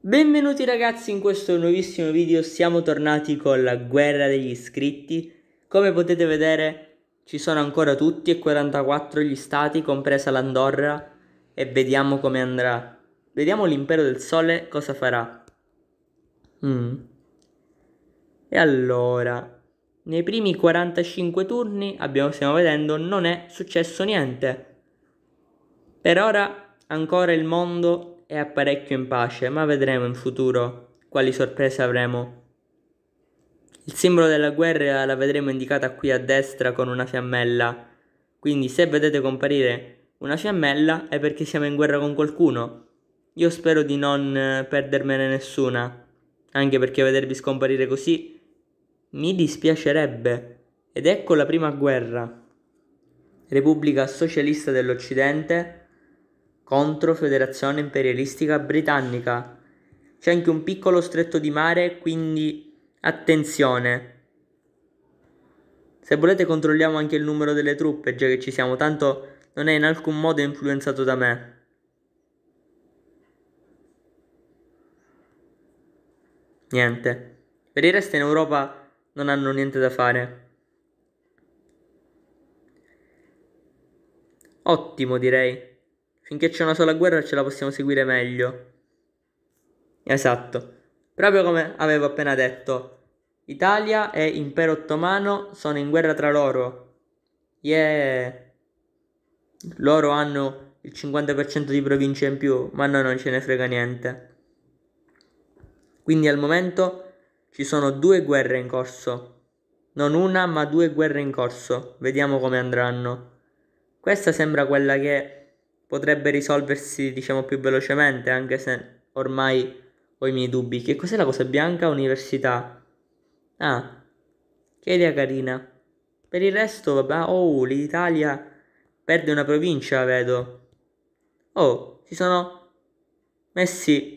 Benvenuti ragazzi in questo nuovissimo video, siamo tornati con la guerra degli iscritti. Come potete vedere ci sono ancora tutti e 44 gli stati, compresa l'Andorra, e vediamo come andrà. Vediamo l'impero del sole cosa farà. Mm. E allora, nei primi 45 turni, abbiamo, stiamo vedendo, non è successo niente. Per ora ancora il mondo è apparecchio in pace, ma vedremo in futuro quali sorprese avremo. Il simbolo della guerra la vedremo indicata qui a destra con una fiammella, quindi se vedete comparire una fiammella è perché siamo in guerra con qualcuno. Io spero di non perdermene nessuna, anche perché vedervi scomparire così mi dispiacerebbe. Ed ecco la prima guerra. Repubblica Socialista dell'Occidente contro Federazione Imperialistica Britannica. C'è anche un piccolo stretto di mare, quindi attenzione. Se volete controlliamo anche il numero delle truppe, già che ci siamo, tanto non è in alcun modo influenzato da me. Niente. Per il resto in Europa non hanno niente da fare. Ottimo direi. Finché c'è una sola guerra ce la possiamo seguire meglio. Esatto. Proprio come avevo appena detto, Italia e Impero Ottomano sono in guerra tra loro. Yeah. Loro hanno il 50% di province in più, ma noi non ce ne frega niente. Quindi al momento ci sono due guerre in corso. Non una, ma due guerre in corso. Vediamo come andranno. Questa sembra quella che potrebbe risolversi diciamo più velocemente anche se ormai ho i miei dubbi. Che cos'è la cosa bianca? Università. Ah, che idea carina. Per il resto, vabbè, ah, oh, l'Italia perde una provincia, vedo. Oh, si sono messi...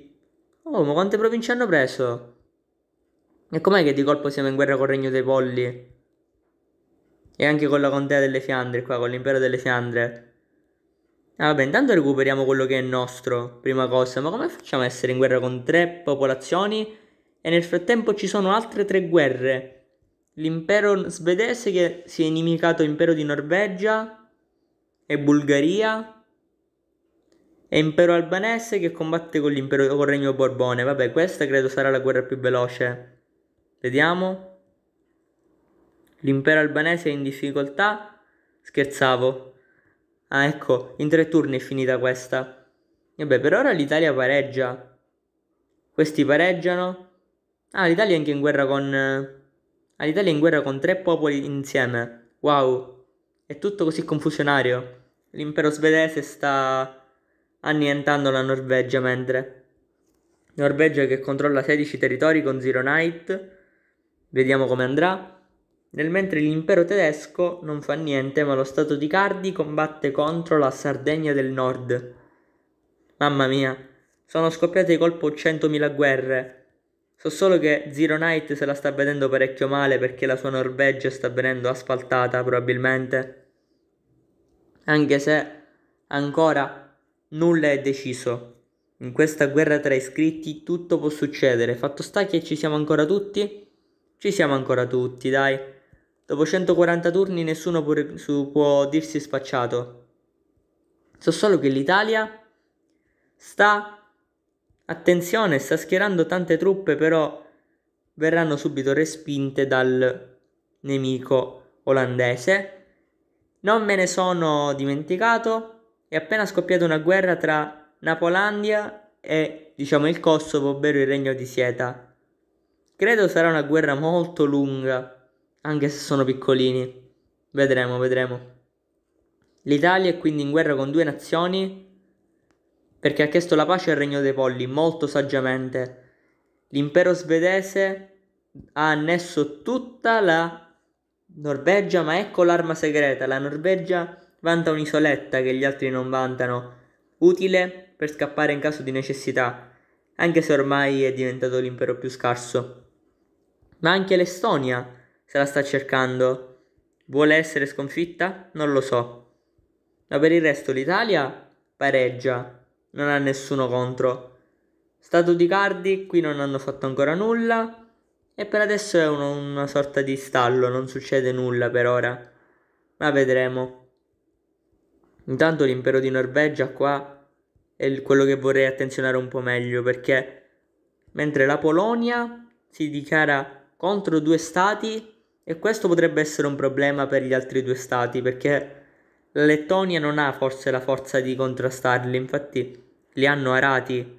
Oh, ma quante province hanno preso? E com'è che di colpo siamo in guerra con il Regno dei Polli? E anche con la Contea delle Fiandre, qua, con l'Impero delle Fiandre. Ah, vabbè, intanto recuperiamo quello che è nostro, prima cosa. Ma come facciamo a essere in guerra con tre popolazioni? E nel frattempo ci sono altre tre guerre. L'impero svedese che si è inimicato impero di Norvegia e Bulgaria. E impero albanese che combatte con l'impero con il regno Borbone. Vabbè, questa credo sarà la guerra più veloce. Vediamo. L'impero albanese è in difficoltà. Scherzavo. Ah ecco, in tre turni è finita questa. E beh, per ora l'Italia pareggia. Questi pareggiano. Ah, l'Italia è anche in guerra con... Ah, l'Italia è in guerra con tre popoli insieme. Wow, è tutto così confusionario. L'impero svedese sta annientando la Norvegia mentre. Norvegia che controlla 16 territori con 0 Knight. Vediamo come andrà nel mentre l'impero tedesco non fa niente ma lo stato di Cardi combatte contro la Sardegna del Nord. Mamma mia, sono scoppiate di colpo 100.000 guerre. So solo che Zero Knight se la sta vedendo parecchio male perché la sua Norvegia sta venendo asfaltata probabilmente. Anche se ancora nulla è deciso. In questa guerra tra iscritti tutto può succedere. Fatto sta che ci siamo ancora tutti? Ci siamo ancora tutti, dai. Dopo 140 turni nessuno può, può dirsi spacciato. So solo che l'Italia sta, attenzione, sta schierando tante truppe, però verranno subito respinte dal nemico olandese. Non me ne sono dimenticato, è appena scoppiata una guerra tra Napolandia e diciamo il Kosovo, ovvero il regno di Sieta. Credo sarà una guerra molto lunga anche se sono piccolini. Vedremo, vedremo. L'Italia è quindi in guerra con due nazioni perché ha chiesto la pace al regno dei polli molto saggiamente. L'impero svedese ha annesso tutta la Norvegia, ma ecco l'arma segreta. La Norvegia vanta un'isoletta che gli altri non vantano, utile per scappare in caso di necessità, anche se ormai è diventato l'impero più scarso. Ma anche l'Estonia se la sta cercando. Vuole essere sconfitta? Non lo so. Ma per il resto l'Italia pareggia, non ha nessuno contro. Stato di Cardi, qui non hanno fatto ancora nulla e per adesso è uno, una sorta di stallo, non succede nulla per ora. Ma vedremo. Intanto l'impero di Norvegia qua è quello che vorrei attenzionare un po' meglio perché mentre la Polonia si dichiara contro due stati e questo potrebbe essere un problema per gli altri due stati perché la Lettonia non ha forse la forza di contrastarli, infatti li hanno arati.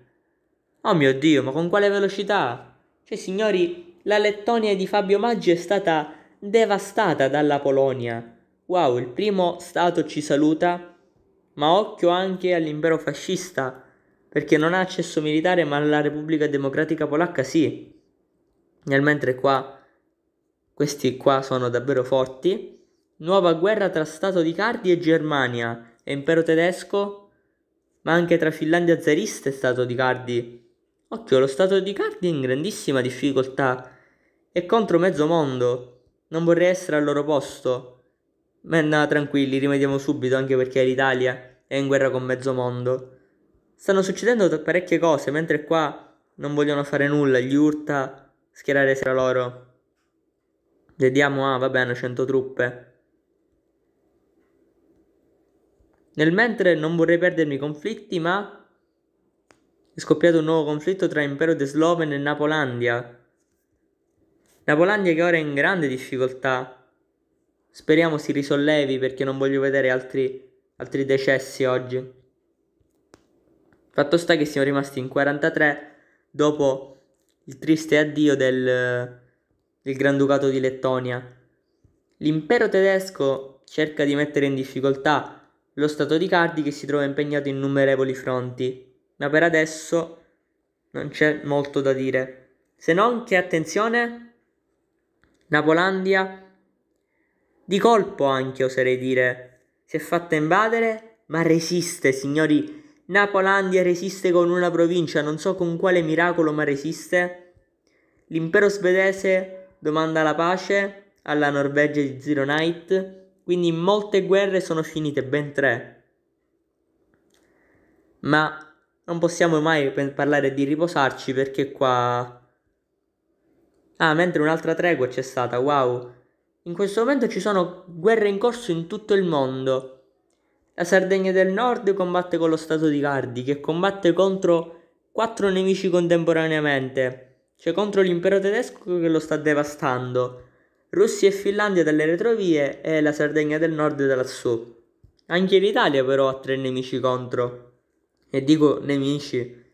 Oh mio Dio, ma con quale velocità? Cioè, signori, la Lettonia di Fabio Maggi è stata devastata dalla Polonia. Wow, il primo stato ci saluta, ma occhio anche all'impero fascista, perché non ha accesso militare, ma la Repubblica Democratica Polacca sì. Nel mentre qua questi qua sono davvero forti. Nuova guerra tra Stato di Cardi e Germania e Impero tedesco, ma anche tra Finlandia zarista e Stato di Cardi. Occhio, lo Stato di Cardi è in grandissima difficoltà. È contro mezzo mondo. Non vorrei essere al loro posto. Ma no, tranquilli, rimediamo subito, anche perché l'Italia è in guerra con mezzo mondo. Stanno succedendo parecchie cose, mentre qua non vogliono fare nulla, gli urta schierare tra loro. Vediamo, ah va bene, 100 truppe. Nel mentre non vorrei perdermi i conflitti, ma è scoppiato un nuovo conflitto tra Impero de Sloven e Napolandia. Napolandia che ora è in grande difficoltà. Speriamo si risollevi perché non voglio vedere altri, altri decessi oggi. Fatto sta che siamo rimasti in 43 dopo il triste addio del del Granducato di Lettonia. L'impero tedesco cerca di mettere in difficoltà lo Stato di Cardi che si trova impegnato in innumerevoli fronti, ma per adesso non c'è molto da dire. Se non che attenzione, Napolandia, di colpo anche oserei dire, si è fatta invadere, ma resiste, signori. Napolandia resiste con una provincia, non so con quale miracolo, ma resiste. L'impero svedese domanda la pace alla Norvegia di Zero Knight. quindi molte guerre sono finite, ben tre. Ma non possiamo mai parlare di riposarci perché qua... Ah, mentre un'altra tregua c'è stata, wow. In questo momento ci sono guerre in corso in tutto il mondo. La Sardegna del Nord combatte con lo Stato di Cardi, che combatte contro quattro nemici contemporaneamente. Cioè contro l'impero tedesco che lo sta devastando. Russia e Finlandia dalle retrovie e la Sardegna del nord da lassù. Anche l'Italia però ha tre nemici contro. E dico nemici.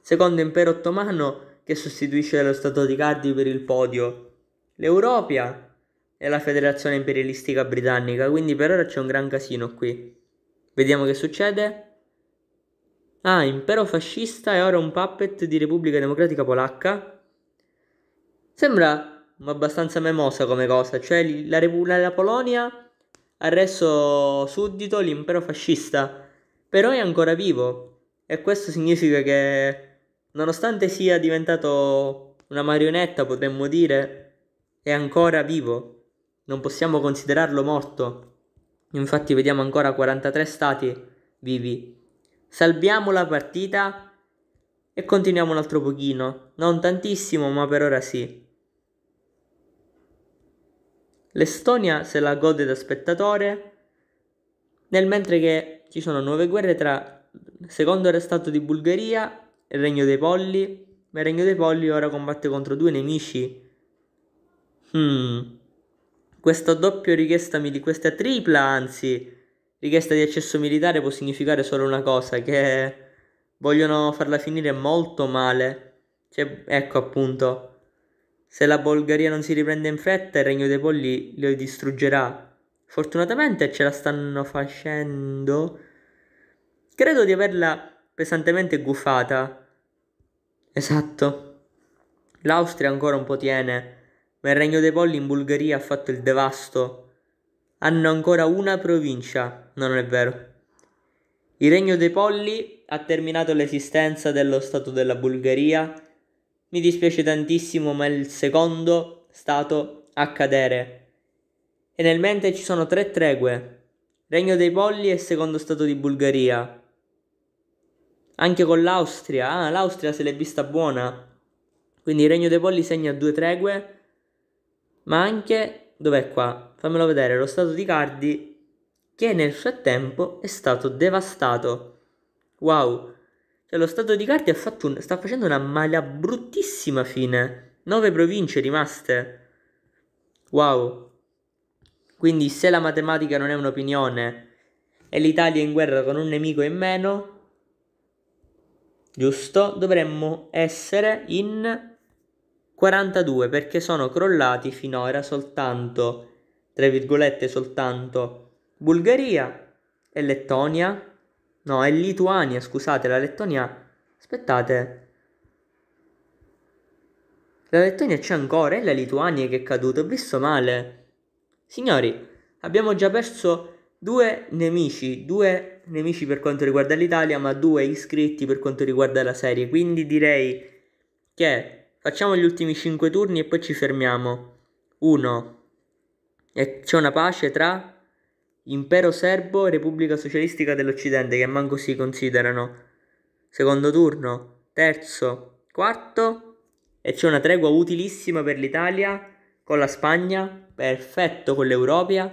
Secondo impero ottomano che sostituisce lo Stato di Cardi per il podio. L'Europa e la Federazione Imperialistica Britannica, quindi per ora c'è un gran casino qui. Vediamo che succede. Ah, impero fascista e ora un puppet di Repubblica Democratica Polacca? Sembra abbastanza memosa come cosa, cioè la, Repu- la Polonia ha reso suddito l'impero fascista, però è ancora vivo e questo significa che nonostante sia diventato una marionetta, potremmo dire, è ancora vivo, non possiamo considerarlo morto. Infatti vediamo ancora 43 stati vivi salviamo la partita e continuiamo un altro pochino. Non tantissimo, ma per ora sì. L'Estonia se la gode da spettatore, nel mentre che ci sono nuove guerre tra secondo restato di Bulgaria e il Regno dei Polli, ma il Regno dei Polli ora combatte contro due nemici. Hmm. Questa doppia richiesta, questa tripla anzi, richiesta di accesso militare può significare solo una cosa, che vogliono farla finire molto male. Cioè, ecco appunto, se la Bulgaria non si riprende in fretta, il Regno dei Polli lo distruggerà. Fortunatamente ce la stanno facendo. Credo di averla pesantemente guffata. Esatto. L'Austria ancora un po' tiene, ma il Regno dei Polli in Bulgaria ha fatto il devasto hanno ancora una provincia, no, non è vero. Il Regno dei Polli ha terminato l'esistenza dello Stato della Bulgaria. Mi dispiace tantissimo, ma è il secondo Stato a cadere. E nel mente ci sono tre tregue. Regno dei Polli e secondo Stato di Bulgaria. Anche con l'Austria. Ah, l'Austria se l'è vista buona. Quindi il Regno dei Polli segna due tregue, ma anche dov'è qua? Fammelo vedere, lo stato di Cardi che nel frattempo è stato devastato. Wow, cioè lo stato di Cardi un, sta facendo una mala bruttissima fine. Nove province rimaste. Wow. Quindi se la matematica non è un'opinione e l'Italia è in guerra con un nemico in meno, giusto, dovremmo essere in 42 perché sono crollati finora soltanto, tra virgolette soltanto, Bulgaria e Lettonia, no, è Lituania, scusate, la Lettonia, aspettate, la Lettonia c'è ancora, è la Lituania che è caduta, ho visto male. Signori, abbiamo già perso due nemici, due nemici per quanto riguarda l'Italia, ma due iscritti per quanto riguarda la serie, quindi direi che Facciamo gli ultimi 5 turni e poi ci fermiamo. 1. E C'è una pace tra Impero Serbo e Repubblica Socialistica dell'Occidente che manco si considerano. Secondo turno, terzo, quarto e c'è una tregua utilissima per l'Italia con la Spagna, perfetto con l'Europa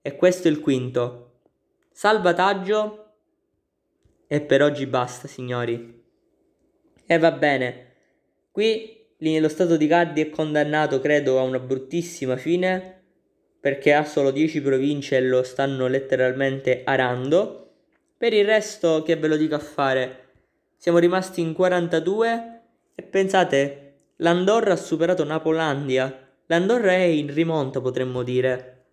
e questo è il quinto. Salvataggio e per oggi basta, signori. E va bene. Qui lo stato di Gaddi è condannato, credo, a una bruttissima fine perché ha solo 10 province e lo stanno letteralmente arando. Per il resto, che ve lo dico a fare, siamo rimasti in 42 e pensate, l'Andorra ha superato Napolandia. L'Andorra è in rimonta, potremmo dire.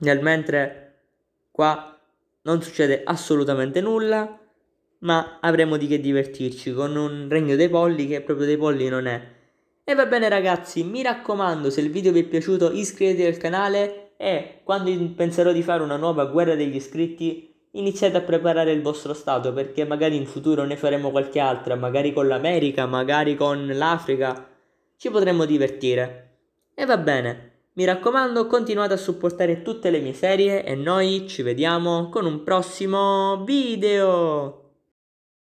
Nel mentre qua non succede assolutamente nulla ma avremo di che divertirci con un regno dei polli che proprio dei polli non è. E va bene ragazzi, mi raccomando, se il video vi è piaciuto iscrivetevi al canale e quando penserò di fare una nuova guerra degli iscritti iniziate a preparare il vostro stato perché magari in futuro ne faremo qualche altra, magari con l'America, magari con l'Africa, ci potremmo divertire. E va bene, mi raccomando continuate a supportare tutte le mie serie e noi ci vediamo con un prossimo video!